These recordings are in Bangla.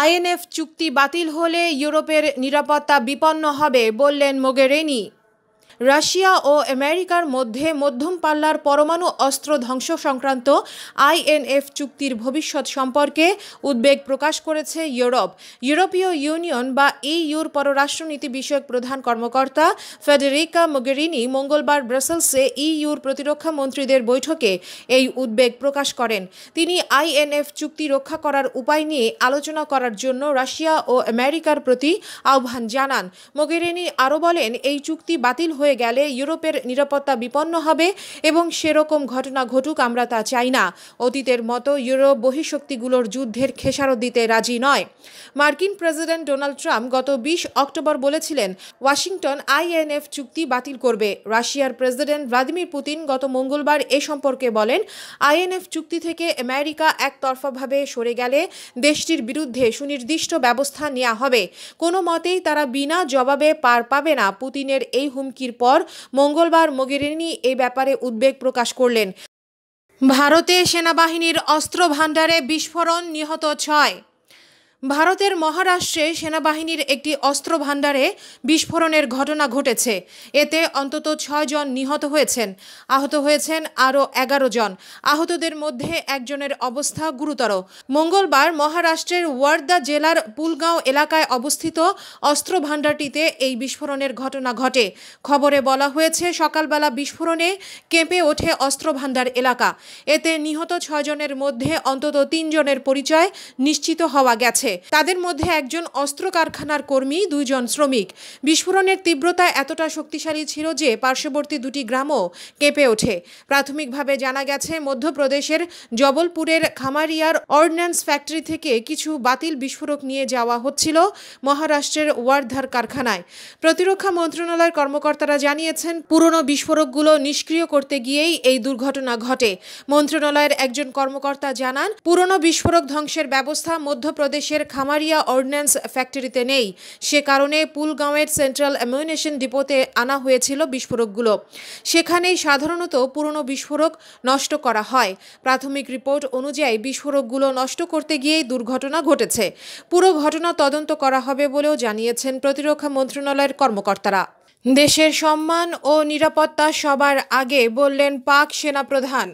আইএনএফ চুক্তি বাতিল হলে ইউরোপের নিরাপত্তা বিপন্ন হবে বললেন মোগেরেনি রাশিয়া ও আমেরিকার মধ্যে মধ্যম পাল্লার পরমাণু অস্ত্র ধ্বংস সংক্রান্ত আইএনএফ চুক্তির ভবিষ্যৎ সম্পর্কে উদ্বেগ প্রকাশ করেছে ইউরোপ ইউরোপীয় ইউনিয়ন বা ইউর পররাষ্ট্রনীতি বিষয়ক প্রধান কর্মকর্তা ফেডেরিকা মোগেরিনি মঙ্গলবার ব্রাসেলসে ইউর প্রতিরক্ষা মন্ত্রীদের বৈঠকে এই উদ্বেগ প্রকাশ করেন তিনি আইএনএফ চুক্তি রক্ষা করার উপায় নিয়ে আলোচনা করার জন্য রাশিয়া ও আমেরিকার প্রতি আহ্বান জানান মোগেরিনি আরও বলেন এই চুক্তি বাতিল হয়ে হয়ে গেলে ইউরোপের নিরাপত্তা বিপন্ন হবে এবং সেরকম ঘটনা ঘটুক আমরা তা চাই না অতীতের মতো ইউরোপ বহিঃশক্তিগুলোর যুদ্ধের খেসারত দিতে রাজি নয় মার্কিন প্রেসিডেন্ট ডোনাল্ড ট্রাম্প গত বিশ অক্টোবর বলেছিলেন ওয়াশিংটন আইএনএফ চুক্তি বাতিল করবে রাশিয়ার প্রেসিডেন্ট ভ্লাদিমির পুতিন গত মঙ্গলবার এ সম্পর্কে বলেন আইএনএফ চুক্তি থেকে আমেরিকা একতরফাভাবে সরে গেলে দেশটির বিরুদ্ধে সুনির্দিষ্ট ব্যবস্থা নেওয়া হবে কোনো মতেই তারা বিনা জবাবে পার পাবে না পুতিনের এই হুমকির পর মঙ্গলবার মোগেরিনি এই ব্যাপারে উদ্বেগ প্রকাশ করলেন ভারতে সেনাবাহিনীর অস্ত্র ভাণ্ডারে বিস্ফোরণ নিহত ছয় ভারতের মহারাষ্ট্রে সেনাবাহিনীর একটি অস্ত্রভাণ্ডারে বিস্ফোরণের ঘটনা ঘটেছে এতে অন্তত ছয় জন নিহত হয়েছেন আহত হয়েছেন আরও এগারো জন আহতদের মধ্যে একজনের অবস্থা গুরুতর মঙ্গলবার মহারাষ্ট্রের ওয়ার্দা জেলার পুলগাঁও এলাকায় অবস্থিত অস্ত্রভাণ্ডারটিতে এই বিস্ফোরণের ঘটনা ঘটে খবরে বলা হয়েছে সকালবেলা বিস্ফোরণে কেঁপে ওঠে অস্ত্রভাণ্ডার এলাকা এতে নিহত জনের মধ্যে অন্তত তিনজনের পরিচয় নিশ্চিত হওয়া গেছে হয়েছে তাদের মধ্যে একজন অস্ত্র কারখানার কর্মী দুইজন শ্রমিক বিস্ফোরণের তীব্রতা এতটা শক্তিশালী ছিল যে পার্শ্ববর্তী দুটি গ্রামও কেঁপে ওঠে প্রাথমিকভাবে জানা গেছে মধ্যপ্রদেশের জবলপুরের খামারিয়ার অর্ডিন্যান্স ফ্যাক্টরি থেকে কিছু বাতিল বিস্ফোরক নিয়ে যাওয়া হচ্ছিল মহারাষ্ট্রের ওয়ার্ধার কারখানায় প্রতিরক্ষা মন্ত্রণালয়ের কর্মকর্তারা জানিয়েছেন পুরনো বিস্ফোরকগুলো নিষ্ক্রিয় করতে গিয়েই এই দুর্ঘটনা ঘটে মন্ত্রণালয়ের একজন কর্মকর্তা জানান পুরনো বিস্ফোরক ধ্বংসের ব্যবস্থা মধ্যপ্রদেশের পুলগাঁওয়ের খামারিয়া অর্ডিন্যান্স ফ্যাক্টরিতে নেই সে কারণে পুলগাঁওয়ের সেন্ট্রাল অ্যামিউনেশন ডিপোতে আনা হয়েছিল বিস্ফোরকগুলো সেখানেই সাধারণত পুরনো বিস্ফোরক নষ্ট করা হয় প্রাথমিক রিপোর্ট অনুযায়ী বিস্ফোরকগুলো নষ্ট করতে গিয়েই দুর্ঘটনা ঘটেছে পুরো ঘটনা তদন্ত করা হবে বলেও জানিয়েছেন প্রতিরক্ষা মন্ত্রণালয়ের কর্মকর্তারা দেশের সম্মান ও নিরাপত্তা সবার আগে বললেন পাক সেনাপ্রধান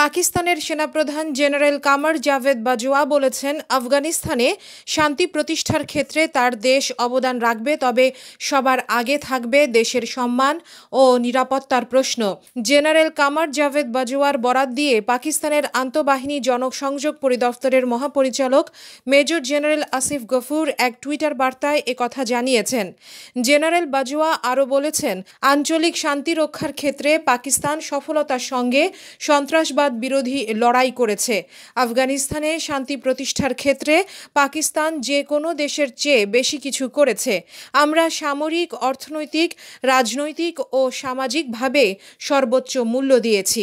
পাকিস্তানের সেনাপ্রধান জেনারেল কামার জাভেদ বাজোয়া বলেছেন আফগানিস্তানে শান্তি প্রতিষ্ঠার ক্ষেত্রে তার দেশ অবদান রাখবে তবে সবার আগে থাকবে দেশের সম্মান ও নিরাপত্তার প্রশ্ন জেনারেল কামার জাভেদ বাজোয়ার বরাত দিয়ে পাকিস্তানের আন্তঃবাহিনী জনসংযোগ পরিদপ্তরের মহাপরিচালক মেজর জেনারেল আসিফ গফুর এক টুইটার বার্তায় একথা জানিয়েছেন জেনারেল বাজোয়া আরও বলেছেন আঞ্চলিক শান্তি রক্ষার ক্ষেত্রে পাকিস্তান সফলতার সঙ্গে সন্ত্রাসবাদ সন্ত্রাসবাদ বিরোধী লড়াই করেছে আফগানিস্তানে শান্তি প্রতিষ্ঠার ক্ষেত্রে পাকিস্তান যে কোনো দেশের চেয়ে বেশি কিছু করেছে আমরা সামরিক অর্থনৈতিক রাজনৈতিক ও সামাজিকভাবে সর্বোচ্চ মূল্য দিয়েছি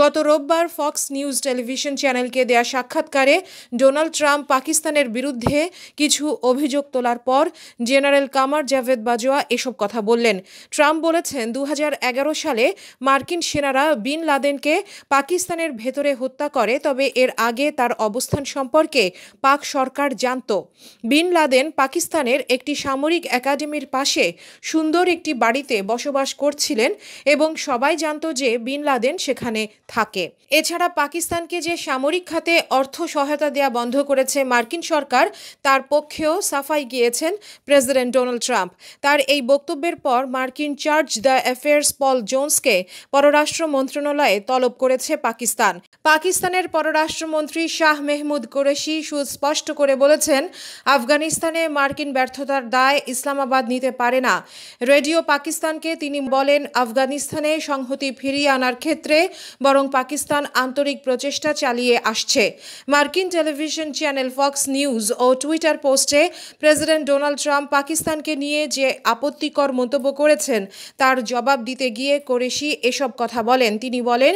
গত রোববার ফক্স নিউজ টেলিভিশন চ্যানেলকে দেয়া সাক্ষাৎকারে ডোনাল্ড ট্রাম্প পাকিস্তানের বিরুদ্ধে কিছু অভিযোগ তোলার পর জেনারেল কামার জাভেদ বাজোয়া এসব কথা বললেন ট্রাম্প বলেছেন দু সালে মার্কিন সেনারা বিন লাদেনকে পাকিস্তানের ভেতরে হত্যা করে তবে এর আগে তার অবস্থান সম্পর্কে পাক সরকার জানত বিন লাদেন পাকিস্তানের একটি সামরিক একাডেমির পাশে সুন্দর একটি বাড়িতে বসবাস করছিলেন এবং সবাই জানত যে বিন লাদেন সেখানে থাকে এছাড়া পাকিস্তানকে যে সামরিক খাতে অর্থ সহায়তা দেয়া বন্ধ করেছে মার্কিন সরকার তার পক্ষেও সাফাই গিয়েছেন প্রেসিডেন্ট ডোনাল্ড ট্রাম্প তার এই বক্তব্যের পর মার্কিন চার্জ দ্য অ্যাফেয়ার্স পল জোন্সকে পররাষ্ট্র মন্ত্রণালয়ে তলব করেছে পাকিস্তান পাকিস্তানের পররাষ্ট্রমন্ত্রী শাহ মেহমুদ কোরেশি সুস্পষ্ট করে বলেছেন আফগানিস্তানে মার্কিন ব্যর্থতার দায় ইসলামাবাদ নিতে পারে না রেডিও পাকিস্তানকে তিনি বলেন আফগানিস্তানে সংহতি ফিরিয়ে আনার ক্ষেত্রে বরং পাকিস্তান আন্তরিক প্রচেষ্টা চালিয়ে আসছে মার্কিন টেলিভিশন চ্যানেল ফক্স নিউজ ও টুইটার পোস্টে প্রেসিডেন্ট ডোনাল্ড ট্রাম্প পাকিস্তানকে নিয়ে যে আপত্তিকর মন্তব্য করেছেন তার জবাব দিতে গিয়ে করেশি এসব কথা বলেন তিনি বলেন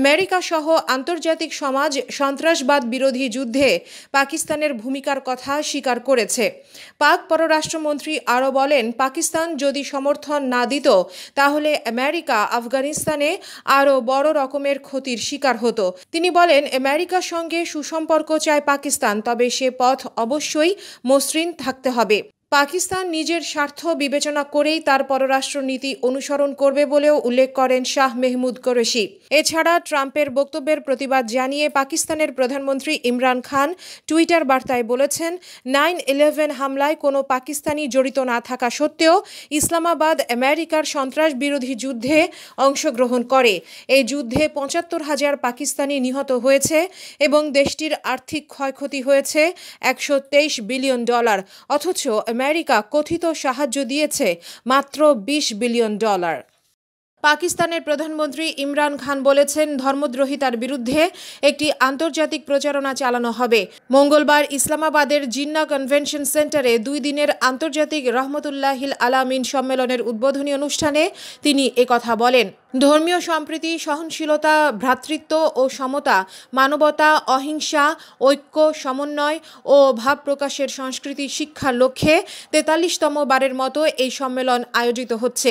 আমেরিকা সহ আন্তর্জাতিক সমাজ সন্ত্রাসবাদ বিরোধী যুদ্ধে পাকিস্তানের ভূমিকার কথা স্বীকার করেছে পাক পররাষ্ট্রমন্ত্রী আরও বলেন পাকিস্তান যদি সমর্থন না দিত তাহলে আমেরিকা আফগানিস্তানে আরও বড় রকমের রকমের ক্ষতির শিকার হতো তিনি বলেন আমেরিকার সঙ্গে সুসম্পর্ক চায় পাকিস্তান তবে সে পথ অবশ্যই মসৃণ থাকতে হবে পাকিস্তান নিজের স্বার্থ বিবেচনা করেই তার পররাষ্ট্রনীতি অনুসরণ করবে বলেও উল্লেখ করেন শাহ মেহমুদ কোরেশি এছাড়া ট্রাম্পের বক্তব্যের প্রতিবাদ জানিয়ে পাকিস্তানের প্রধানমন্ত্রী ইমরান খান টুইটার বার্তায় বলেছেন নাইন ইলেভেন হামলায় কোনো পাকিস্তানি জড়িত না থাকা সত্ত্বেও ইসলামাবাদ আমেরিকার সন্ত্রাস বিরোধী যুদ্ধে অংশগ্রহণ করে এই যুদ্ধে পঁচাত্তর হাজার পাকিস্তানি নিহত হয়েছে এবং দেশটির আর্থিক ক্ষয়ক্ষতি হয়েছে একশো বিলিয়ন ডলার অথচ আমেরিকা কথিত সাহায্য দিয়েছে মাত্র ২০ বিলিয়ন ডলার পাকিস্তানের প্রধানমন্ত্রী ইমরান খান বলেছেন ধর্মদ্রোহিতার বিরুদ্ধে একটি আন্তর্জাতিক প্রচারণা চালানো হবে মঙ্গলবার ইসলামাবাদের জিন্না কনভেনশন সেন্টারে দুই দিনের আন্তর্জাতিক রহমতুল্লাহিল আলামিন সম্মেলনের উদ্বোধনী অনুষ্ঠানে তিনি একথা বলেন ধর্মীয় সম্প্রীতি সহনশীলতা ভ্রাতৃত্ব ও সমতা মানবতা অহিংসা ঐক্য সমন্বয় ও ভাব প্রকাশের সংস্কৃতি শিক্ষার লক্ষ্যে তেতাল্লিশতম বারের মতো এই সম্মেলন আয়োজিত হচ্ছে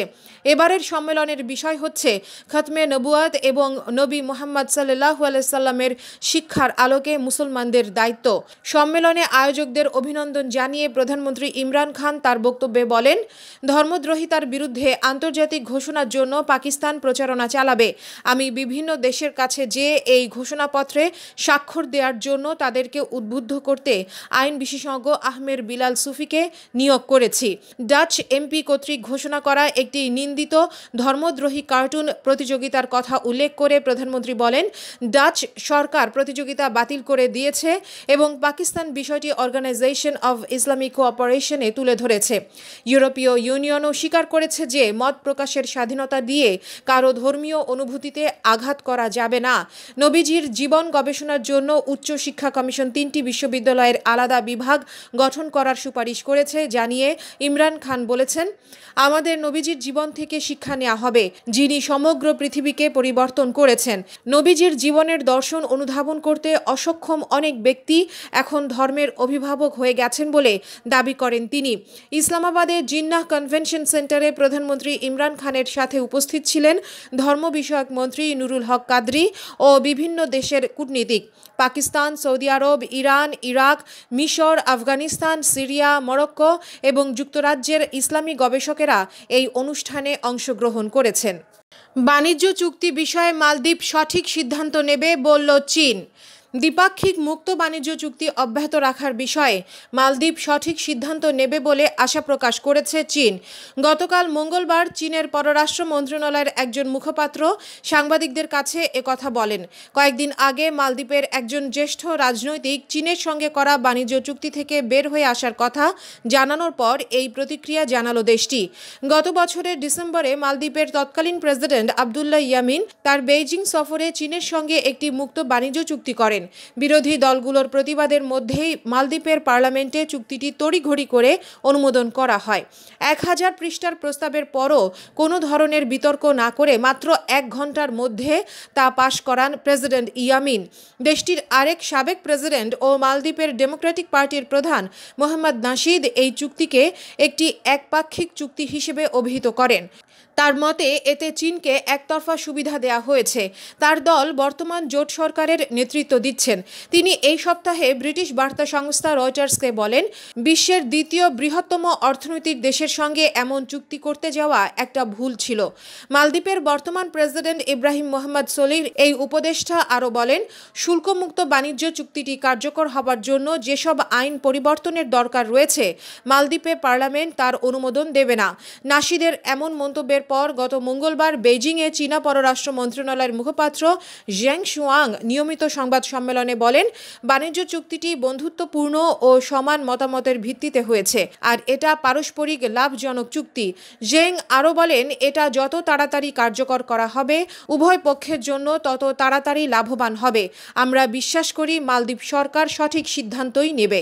এবারের সম্মেলনের বিষয় হচ্ছে খতমে নবুয়াত এবং নবী মোহাম্মদ সাল্লাহ আলাইসাল্লামের শিক্ষার আলোকে মুসলমানদের দায়িত্ব সম্মেলনে আয়োজকদের অভিনন্দন জানিয়ে প্রধানমন্ত্রী ইমরান খান তার বক্তব্যে বলেন ধর্মদ্রোহিতার বিরুদ্ধে আন্তর্জাতিক ঘোষণার জন্য পাকিস্তান প্রচারণা চালাবে আমি বিভিন্ন দেশের কাছে যে এই ঘোষণাপত্রে স্বাক্ষর দেওয়ার জন্য তাদেরকে উদ্বুদ্ধ করতে আইন বিশেষজ্ঞ আহমের বিলাল সুফিকে নিয়োগ করেছি ডাচ এমপি কর্তৃক ঘোষণা করা একটি নিন্দিত ধর্মদ্রোহী আগ্রহী কার্টুন প্রতিযোগিতার কথা উল্লেখ করে প্রধানমন্ত্রী বলেন ডাচ সরকার প্রতিযোগিতা বাতিল করে দিয়েছে এবং পাকিস্তান বিষয়টি অর্গানাইজেশন অব ইসলামিক কোঅপারেশনে তুলে ধরেছে ইউরোপীয় ইউনিয়নও স্বীকার করেছে যে মত প্রকাশের স্বাধীনতা দিয়ে কারো ধর্মীয় অনুভূতিতে আঘাত করা যাবে না নবীজির জীবন গবেষণার জন্য উচ্চ শিক্ষা কমিশন তিনটি বিশ্ববিদ্যালয়ের আলাদা বিভাগ গঠন করার সুপারিশ করেছে জানিয়ে ইমরান খান বলেছেন আমাদের নবীজির জীবন থেকে শিক্ষা নেওয়া হবে যিনি সমগ্র পৃথিবীকে পরিবর্তন করেছেন নবীজির জীবনের দর্শন অনুধাবন করতে অসক্ষম অনেক ব্যক্তি এখন ধর্মের অভিভাবক হয়ে গেছেন বলে দাবি করেন তিনি ইসলামাবাদে জিন্নাহ কনভেনশন সেন্টারে প্রধানমন্ত্রী ইমরান খানের সাথে উপস্থিত ছিলেন ধর্ম বিষয়ক মন্ত্রী নুরুল হক কাদরি ও বিভিন্ন দেশের কূটনীতিক Pakistan Saudi Arab Iran Iraq মিশর আফগানিস্তান সিরিয়া মরক্কো এবং যুক্তরাজ্যের ইসলামী গবেষকেরা এই অনুষ্ঠানে অংশগ্রহণ করেছেন বাণিজ্য চুক্তি বিষয়ে মালদ্বীপ সঠিক সিদ্ধান্ত নেবে বলল চীন দ্বিপাক্ষিক মুক্ত বাণিজ্য চুক্তি অব্যাহত রাখার বিষয়ে মালদ্বীপ সঠিক সিদ্ধান্ত নেবে বলে আশা প্রকাশ করেছে চীন গতকাল মঙ্গলবার চীনের পররাষ্ট্র মন্ত্রণালয়ের একজন মুখপাত্র সাংবাদিকদের কাছে একথা বলেন কয়েকদিন আগে মালদ্বীপের একজন জ্যেষ্ঠ রাজনৈতিক চীনের সঙ্গে করা বাণিজ্য চুক্তি থেকে বের হয়ে আসার কথা জানানোর পর এই প্রতিক্রিয়া জানালো দেশটি গত বছরের ডিসেম্বরে মালদ্বীপের তৎকালীন প্রেসিডেন্ট আবদুল্লাহ ইয়ামিন তার বেইজিং সফরে চীনের সঙ্গে একটি মুক্ত বাণিজ্য চুক্তি করেন করেন বিরোধী দলগুলোর প্রতিবাদের মধ্যেই মালদ্বীপের পার্লামেন্টে চুক্তিটি তড়িঘড়ি করে অনুমোদন করা হয় এক হাজার পৃষ্ঠার প্রস্তাবের পরও কোনো ধরনের বিতর্ক না করে মাত্র এক ঘন্টার মধ্যে তা পাশ করান প্রেসিডেন্ট ইয়ামিন দেশটির আরেক সাবেক প্রেসিডেন্ট ও মালদ্বীপের ডেমোক্রেটিক পার্টির প্রধান মোহাম্মদ নাশিদ এই চুক্তিকে একটি একপাক্ষিক চুক্তি হিসেবে অভিহিত করেন তার মতে এতে চীনকে একতরফা সুবিধা দেয়া হয়েছে তার দল বর্তমান জোট সরকারের নেতৃত্ব দিচ্ছেন তিনি এই সপ্তাহে ব্রিটিশ বার্তা সংস্থা রয়টার্সকে বলেন বিশ্বের দ্বিতীয় বৃহত্তম অর্থনৈতিক দেশের সঙ্গে এমন চুক্তি করতে যাওয়া একটা ভুল ছিল মালদ্বীপের বর্তমান প্রেসিডেন্ট ইব্রাহিম মোহাম্মদ সলির এই উপদেষ্টা আরও বলেন শুল্কমুক্ত বাণিজ্য চুক্তিটি কার্যকর হবার জন্য যেসব আইন পরিবর্তনের দরকার রয়েছে মালদ্বীপে পার্লামেন্ট তার অনুমোদন দেবে না নাসিদের এমন মন্তব্যের পর গত মঙ্গলবার বেজিংয়ে চীনা পররাষ্ট্র মন্ত্রণালয়ের মুখপাত্র জ্যাং শুয়াং নিয়মিত সংবাদ সম্মেলনে বলেন বাণিজ্য চুক্তিটি বন্ধুত্বপূর্ণ ও সমান মতামতের ভিত্তিতে হয়েছে আর এটা পারস্পরিক লাভজনক চুক্তি জেং আরও বলেন এটা যত তাড়াতাড়ি কার্যকর করা হবে উভয় পক্ষের জন্য তত তাড়াতাড়ি লাভবান হবে আমরা বিশ্বাস করি মালদ্বীপ সরকার সঠিক সিদ্ধান্তই নেবে